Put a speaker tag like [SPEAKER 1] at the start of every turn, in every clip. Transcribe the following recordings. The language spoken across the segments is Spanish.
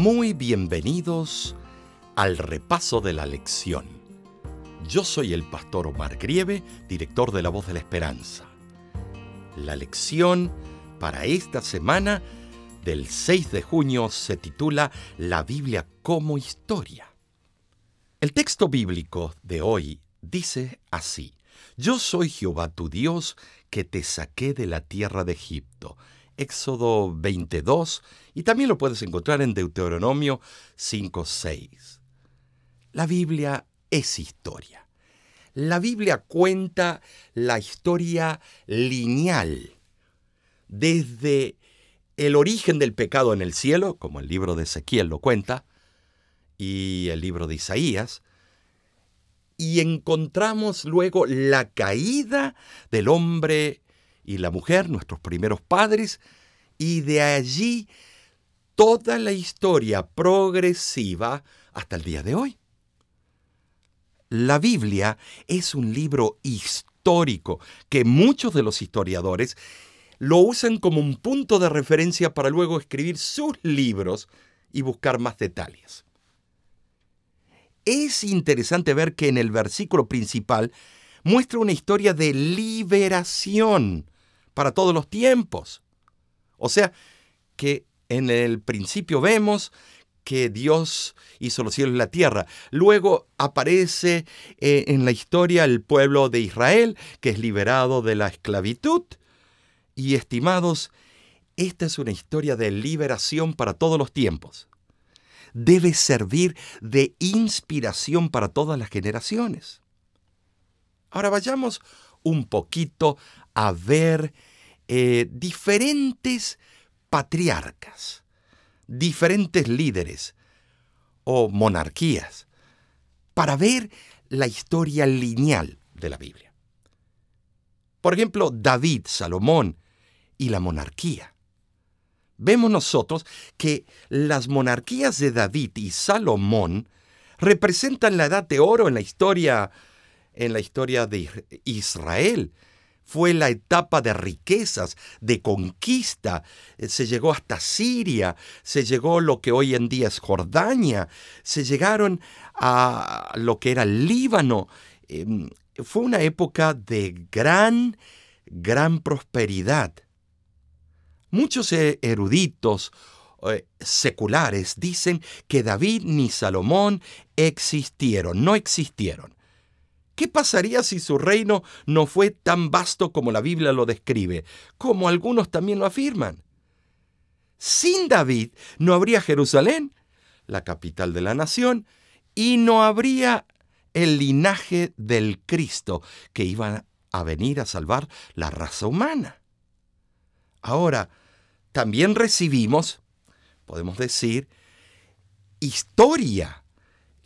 [SPEAKER 1] Muy bienvenidos al repaso de la lección. Yo soy el pastor Omar Grieve, director de La Voz de la Esperanza. La lección para esta semana del 6 de junio se titula La Biblia como historia. El texto bíblico de hoy dice así, Yo soy Jehová tu Dios que te saqué de la tierra de Egipto Éxodo 22 y también lo puedes encontrar en Deuteronomio 5.6. La Biblia es historia. La Biblia cuenta la historia lineal desde el origen del pecado en el cielo, como el libro de Ezequiel lo cuenta, y el libro de Isaías, y encontramos luego la caída del hombre y la mujer, nuestros primeros padres, y de allí toda la historia progresiva hasta el día de hoy. La Biblia es un libro histórico que muchos de los historiadores lo usan como un punto de referencia para luego escribir sus libros y buscar más detalles. Es interesante ver que en el versículo principal muestra una historia de liberación para todos los tiempos. O sea, que en el principio vemos que Dios hizo los cielos y la tierra. Luego aparece eh, en la historia el pueblo de Israel, que es liberado de la esclavitud. Y estimados, esta es una historia de liberación para todos los tiempos. Debe servir de inspiración para todas las generaciones. Ahora vayamos un poquito a ver eh, diferentes patriarcas, diferentes líderes o monarquías, para ver la historia lineal de la Biblia. Por ejemplo, David, Salomón y la monarquía. Vemos nosotros que las monarquías de David y Salomón representan la edad de oro en la historia en la historia de Israel fue la etapa de riquezas, de conquista. Eh, se llegó hasta Siria, se llegó lo que hoy en día es Jordania, se llegaron a lo que era Líbano. Em, fue una época de gran, gran prosperidad. Muchos e, eruditos eh, seculares dicen que David ni Salomón existieron, no existieron. ¿Qué pasaría si su reino no fue tan vasto como la Biblia lo describe, como algunos también lo afirman? Sin David no habría Jerusalén, la capital de la nación, y no habría el linaje del Cristo que iba a venir a salvar la raza humana. Ahora, también recibimos, podemos decir, historia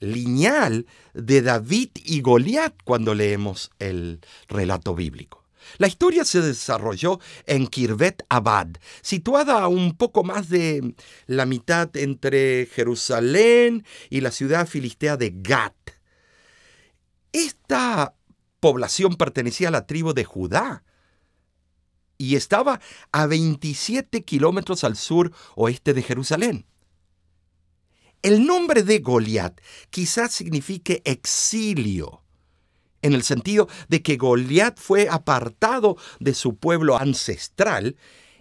[SPEAKER 1] lineal de David y Goliat cuando leemos el relato bíblico. La historia se desarrolló en Kirvet Abad, situada a un poco más de la mitad entre Jerusalén y la ciudad filistea de Gat. Esta población pertenecía a la tribu de Judá y estaba a 27 kilómetros al sur oeste de Jerusalén. El nombre de Goliat quizás signifique exilio, en el sentido de que Goliat fue apartado de su pueblo ancestral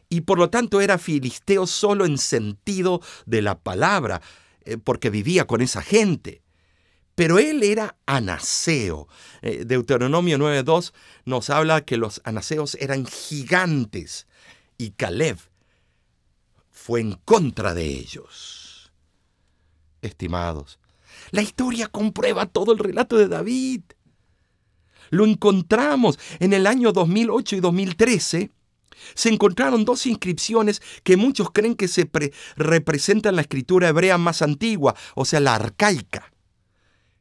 [SPEAKER 1] y por lo tanto era filisteo solo en sentido de la palabra, eh, porque vivía con esa gente. Pero él era anaseo. Eh, Deuteronomio 9.2 nos habla que los anaseos eran gigantes y Caleb fue en contra de ellos estimados. La historia comprueba todo el relato de David. Lo encontramos en el año 2008 y 2013. Se encontraron dos inscripciones que muchos creen que se representan la escritura hebrea más antigua, o sea, la arcaica.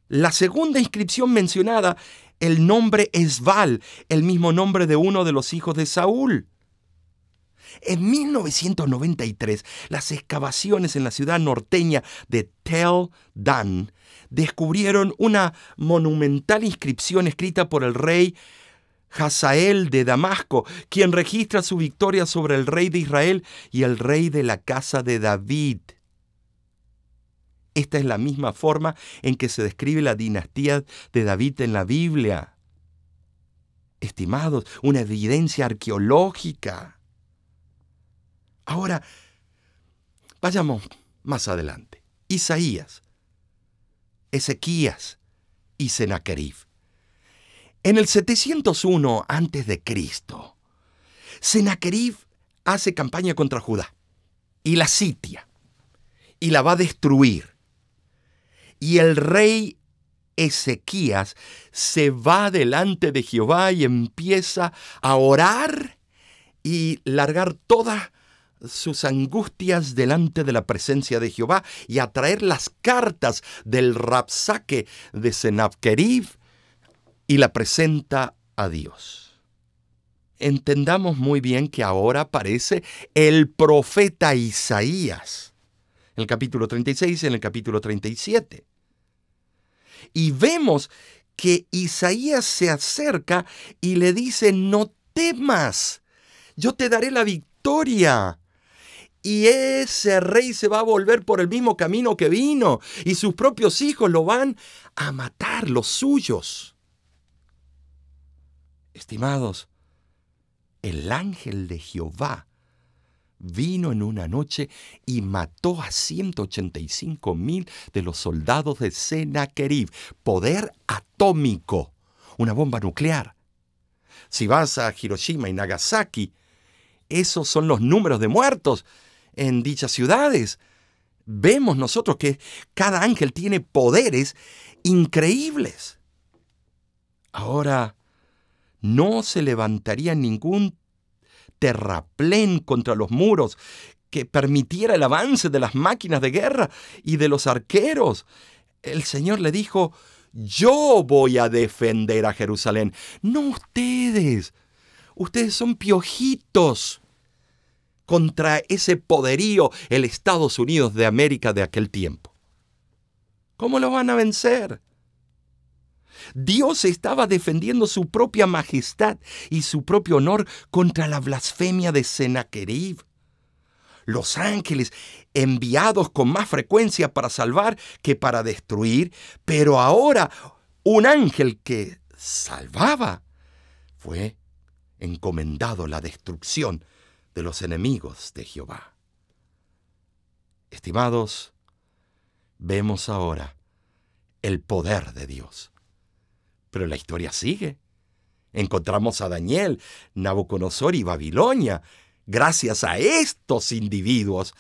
[SPEAKER 1] La segunda inscripción mencionada, el nombre Esbal, el mismo nombre de uno de los hijos de Saúl. En 1993, las excavaciones en la ciudad norteña de Tel Dan descubrieron una monumental inscripción escrita por el rey Hazael de Damasco, quien registra su victoria sobre el rey de Israel y el rey de la casa de David. Esta es la misma forma en que se describe la dinastía de David en la Biblia. Estimados, una evidencia arqueológica Ahora, vayamos más adelante. Isaías, Ezequías y sennacherib En el 701 a.C., sennacherib hace campaña contra Judá y la sitia y la va a destruir. Y el rey Ezequías se va delante de Jehová y empieza a orar y largar toda sus angustias delante de la presencia de Jehová y a traer las cartas del Rapsaque de Senabquerib y la presenta a Dios. Entendamos muy bien que ahora aparece el profeta Isaías, en el capítulo 36 y en el capítulo 37. Y vemos que Isaías se acerca y le dice, no temas, yo te daré la victoria. Y ese rey se va a volver por el mismo camino que vino. Y sus propios hijos lo van a matar, los suyos. Estimados, el ángel de Jehová vino en una noche y mató a 185 mil de los soldados de Senaquerib. Poder atómico, una bomba nuclear. Si vas a Hiroshima y Nagasaki, esos son los números de muertos en dichas ciudades. Vemos nosotros que cada ángel tiene poderes increíbles. Ahora, no se levantaría ningún terraplén contra los muros que permitiera el avance de las máquinas de guerra y de los arqueros. El Señor le dijo, yo voy a defender a Jerusalén, no ustedes. Ustedes son piojitos contra ese poderío el Estados Unidos de América de aquel tiempo. ¿Cómo lo van a vencer? Dios estaba defendiendo su propia majestad y su propio honor contra la blasfemia de Sennacherib. Los ángeles, enviados con más frecuencia para salvar que para destruir, pero ahora un ángel que salvaba fue encomendado la destrucción de los enemigos de Jehová. Estimados, vemos ahora el poder de Dios. Pero la historia sigue. Encontramos a Daniel, Nabucodonosor y Babilonia. Gracias a estos individuos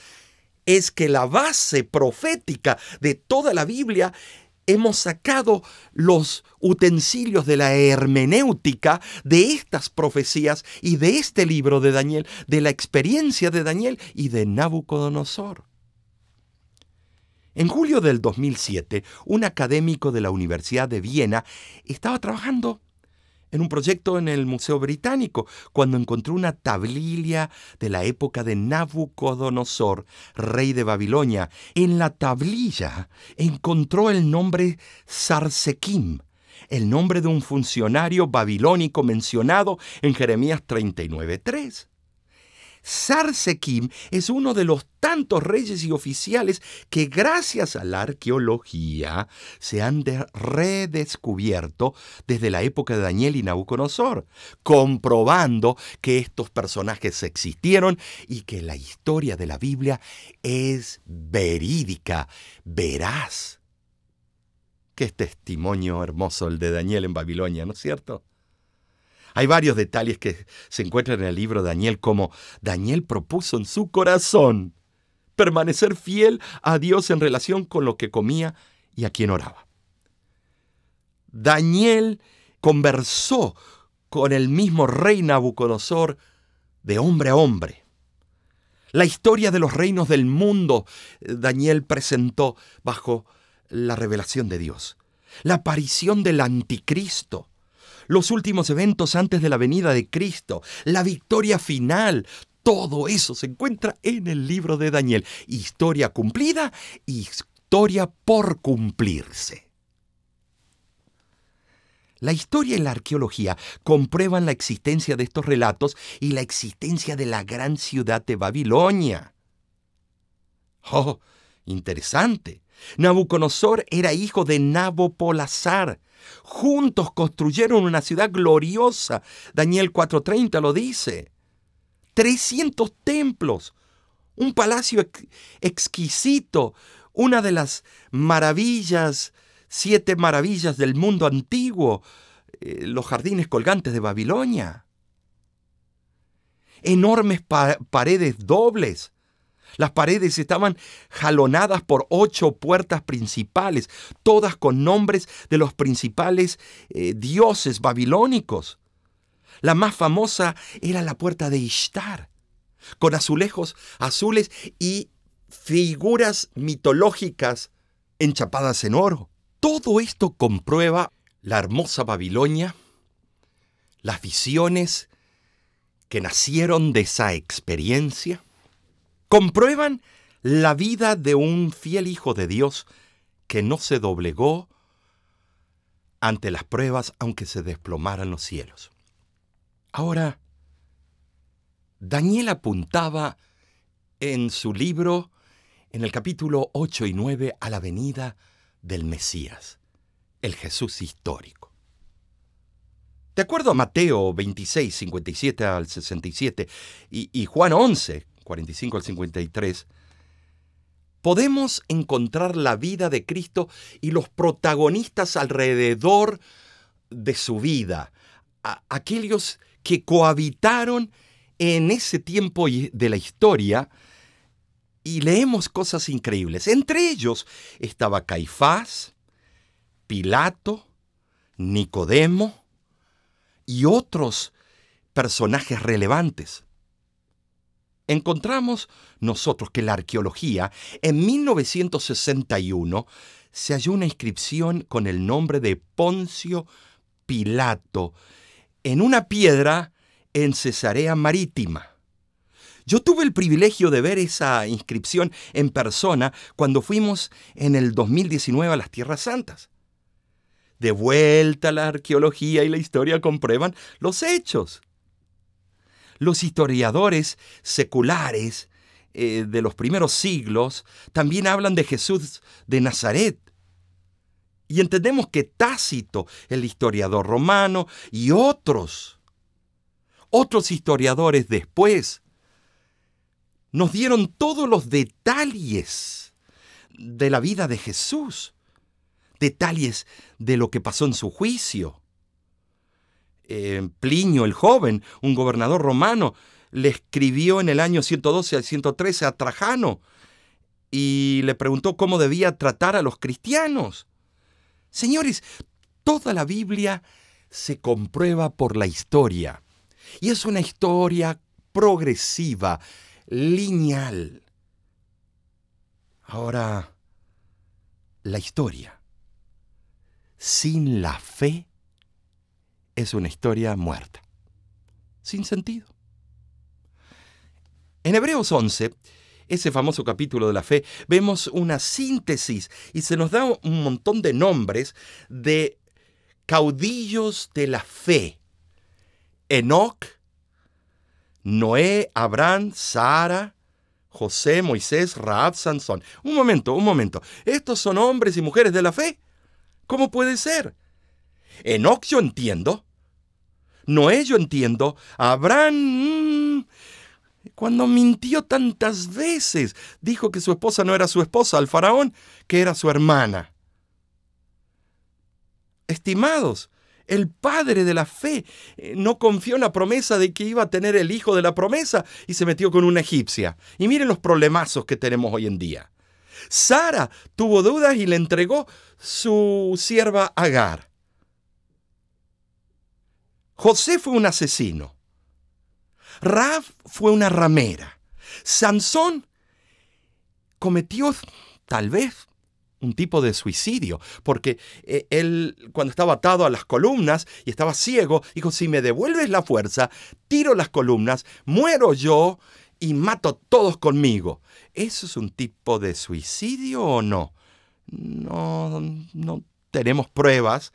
[SPEAKER 1] es que la base profética de toda la Biblia hemos sacado los utensilios de la hermenéutica de estas profecías y de este libro de Daniel, de la experiencia de Daniel y de Nabucodonosor. En julio del 2007, un académico de la Universidad de Viena estaba trabajando en un proyecto en el Museo Británico, cuando encontró una tablilla de la época de Nabucodonosor, rey de Babilonia. En la tablilla encontró el nombre Sarsequim, el nombre de un funcionario babilónico mencionado en Jeremías 39.3. Sarsekim es uno de los tantos reyes y oficiales que gracias a la arqueología se han redescubierto desde la época de Daniel y Nabucodonosor, comprobando que estos personajes existieron y que la historia de la Biblia es verídica, veraz. Qué testimonio hermoso el de Daniel en Babilonia, ¿no es cierto? Hay varios detalles que se encuentran en el libro de Daniel, como Daniel propuso en su corazón permanecer fiel a Dios en relación con lo que comía y a quien oraba. Daniel conversó con el mismo rey Nabucodonosor de hombre a hombre. La historia de los reinos del mundo eh, Daniel presentó bajo la revelación de Dios. La aparición del anticristo los últimos eventos antes de la venida de Cristo, la victoria final. Todo eso se encuentra en el libro de Daniel. Historia cumplida, historia por cumplirse. La historia y la arqueología comprueban la existencia de estos relatos y la existencia de la gran ciudad de Babilonia. ¡Oh! Interesante. Nabucodonosor era hijo de Nabopolazar. Juntos construyeron una ciudad gloriosa. Daniel 4:30 lo dice. 300 templos, un palacio exquisito, una de las maravillas, siete maravillas del mundo antiguo, eh, los jardines colgantes de Babilonia. Enormes paredes dobles, las paredes estaban jalonadas por ocho puertas principales, todas con nombres de los principales eh, dioses babilónicos. La más famosa era la puerta de Ishtar, con azulejos azules y figuras mitológicas enchapadas en oro. Todo esto comprueba la hermosa Babilonia, las visiones que nacieron de esa experiencia comprueban la vida de un fiel hijo de Dios que no se doblegó ante las pruebas aunque se desplomaran los cielos. Ahora, Daniel apuntaba en su libro, en el capítulo 8 y 9, a la venida del Mesías, el Jesús histórico. De acuerdo a Mateo 26, 57 al 67 y, Juan 11, 45 al 53, podemos encontrar la vida de Cristo y los protagonistas alrededor de su vida, aquellos que cohabitaron en ese tiempo de la historia y leemos cosas increíbles. Entre ellos estaba Caifás, Pilato, Nicodemo y otros personajes relevantes encontramos nosotros que la arqueología en 1961 se halló una inscripción con el nombre de Poncio Pilato en una piedra en Cesarea Marítima. Yo tuve el privilegio de ver esa inscripción en persona cuando fuimos en el 2019 a las Tierras Santas. De vuelta la arqueología y la historia comprueban los hechos. Los historiadores seculares eh, de los primeros siglos también hablan de Jesús de Nazaret. Y entendemos que Tácito, el historiador romano, y otros, otros historiadores después, nos dieron todos los detalles de la vida de Jesús, detalles de lo que pasó en su juicio, eh, Plinio el Joven, un gobernador romano, le escribió en el año 112 al 113 a Trajano y le preguntó cómo debía tratar a los cristianos. Señores, toda la Biblia se comprueba por la historia. Y es una historia progresiva, lineal. Ahora, la historia. Sin la fe es una historia muerta, sin sentido. En Hebreos 11, ese famoso capítulo de la fe, vemos una síntesis y se nos da un montón de nombres de caudillos de la fe. Enoc, Noé, Abraham, Sara, José, Moisés, Raab, Sansón. Un momento, un momento. ¿Estos son hombres y mujeres de la fe? ¿Cómo puede ser? Enoc yo entiendo. Noé yo entiendo. Abraham... Mm, cuando mintió tantas veces, dijo que su esposa no era su esposa al faraón, que era su hermana. Estimados, el padre de la fe eh, no confió en la promesa de que iba a tener el hijo de la promesa y se metió con una egipcia. Y miren los problemazos que tenemos hoy en día. Sara tuvo dudas y le entregó su sierva Agar. José fue un asesino. Raf fue una ramera. Sansón cometió tal vez un tipo de suicidio, porque eh, él cuando estaba atado a las columnas y estaba ciego, dijo, si me devuelves la fuerza, tiro las columnas, muero yo y mato todos conmigo. ¿Eso es un tipo de suicidio o no? No, no tenemos pruebas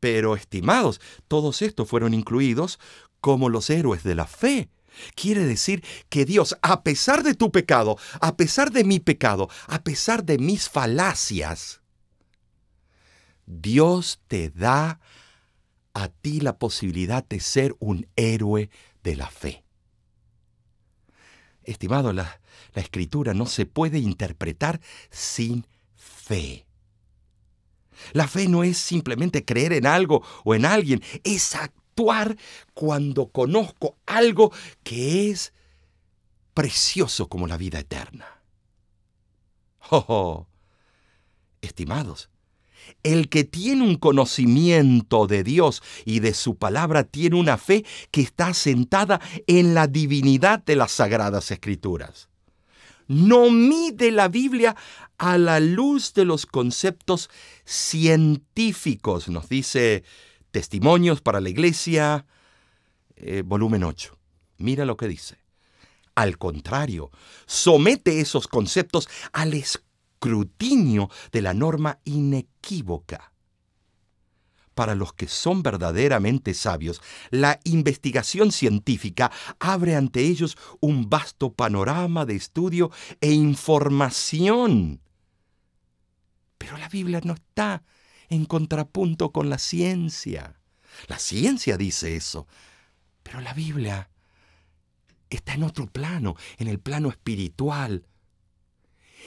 [SPEAKER 1] pero, estimados, todos estos fueron incluidos como los héroes de la fe. Quiere decir que Dios, a pesar de tu pecado, a pesar de mi pecado, a pesar de mis falacias, Dios te da a ti la posibilidad de ser un héroe de la fe. Estimado, la, la escritura no se puede interpretar sin fe. La fe no es simplemente creer en algo o en alguien, es actuar cuando conozco algo que es precioso como la vida eterna. Oh, Estimados, el que tiene un conocimiento de Dios y de su palabra tiene una fe que está asentada en la divinidad de las sagradas escrituras no mide la Biblia a la luz de los conceptos científicos, nos dice Testimonios para la Iglesia, eh, volumen 8. Mira lo que dice. Al contrario, somete esos conceptos al escrutinio de la norma inequívoca para los que son verdaderamente sabios, la investigación científica abre ante ellos un vasto panorama de estudio e información. Pero la Biblia no está en contrapunto con la ciencia. La ciencia dice eso, pero la Biblia está en otro plano, en el plano espiritual.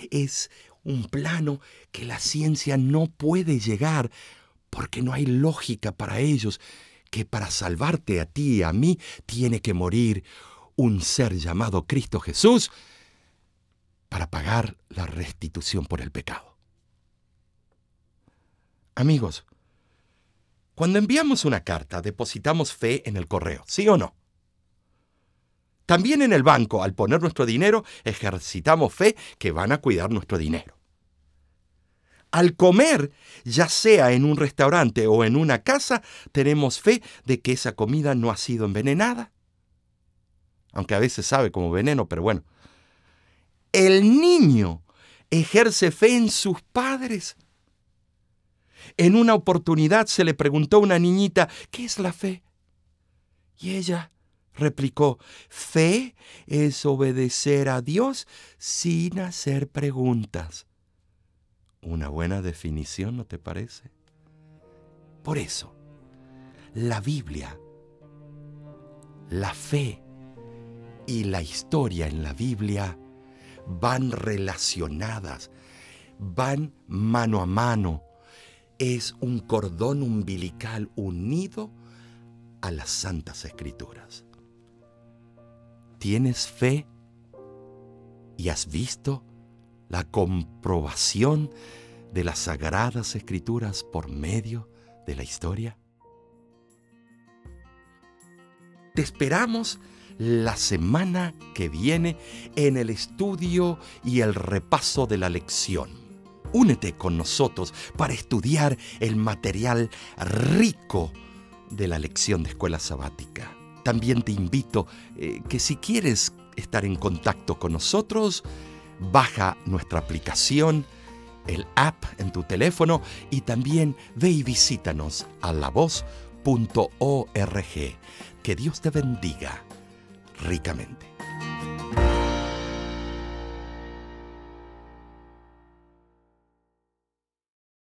[SPEAKER 1] Es un plano que la ciencia no puede llegar porque no hay lógica para ellos que para salvarte a ti y a mí tiene que morir un ser llamado Cristo Jesús para pagar la restitución por el pecado. Amigos, cuando enviamos una carta depositamos fe en el correo, ¿sí o no? También en el banco, al poner nuestro dinero, ejercitamos fe que van a cuidar nuestro dinero al comer, ya sea en un restaurante o en una casa, tenemos fe de que esa comida no ha sido envenenada. Aunque a veces sabe como veneno, pero bueno. El niño ejerce fe en sus padres. En una oportunidad se le preguntó a una niñita, ¿qué es la fe? Y ella replicó, fe es obedecer a Dios sin hacer preguntas. Una buena definición, ¿no te parece? Por eso, la Biblia, la fe y la historia en la Biblia van relacionadas, van mano a mano. Es un cordón umbilical unido a las santas escrituras. ¿Tienes fe y has visto? la comprobación de las sagradas escrituras por medio de la historia? Te esperamos la semana que viene en el estudio y el repaso de la lección. Únete con nosotros para estudiar el material rico de la lección de escuela sabática. También te invito eh, que si quieres estar en contacto con nosotros, baja nuestra aplicación, el app en tu teléfono y también ve y visítanos a lavoz.org. Que Dios te bendiga ricamente.